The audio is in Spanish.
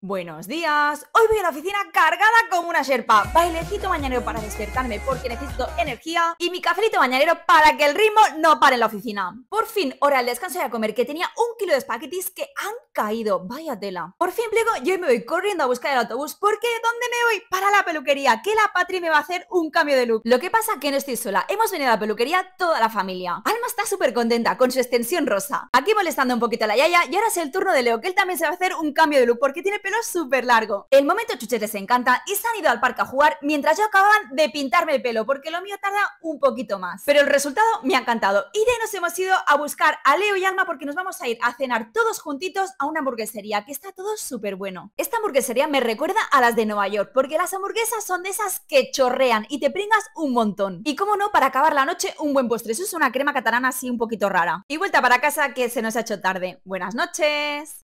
Buenos días, hoy voy a la oficina cargada como una sherpa, bailecito mañanero para despertarme porque necesito energía y mi cafelito mañanero para que el ritmo no pare en la oficina. Por fin, hora del descanso y a comer que tenía un kilo de espaguetis que han caído, vaya tela. Por fin luego, yo me voy corriendo a buscar el autobús porque ¿dónde me voy? Para la peluquería, que la patria me va a hacer un cambio de look. Lo que pasa que no estoy sola, hemos venido a la peluquería toda la familia está súper contenta con su extensión rosa. Aquí molestando un poquito a la Yaya y ahora es el turno de Leo, que él también se va a hacer un cambio de look porque tiene pelo súper largo. El momento chuches les encanta y se han ido al parque a jugar mientras yo acababan de pintarme el pelo porque lo mío tarda un poquito más. Pero el resultado me ha encantado y de nos hemos ido a buscar a Leo y Alma porque nos vamos a ir a cenar todos juntitos a una hamburguesería que está todo súper bueno. Esta hamburguesería me recuerda a las de Nueva York porque las hamburguesas son de esas que chorrean y te pringas un montón. Y como no, para acabar la noche un buen postre. Eso es una crema catalana así un poquito rara. Y vuelta para casa que se nos ha hecho tarde. Buenas noches.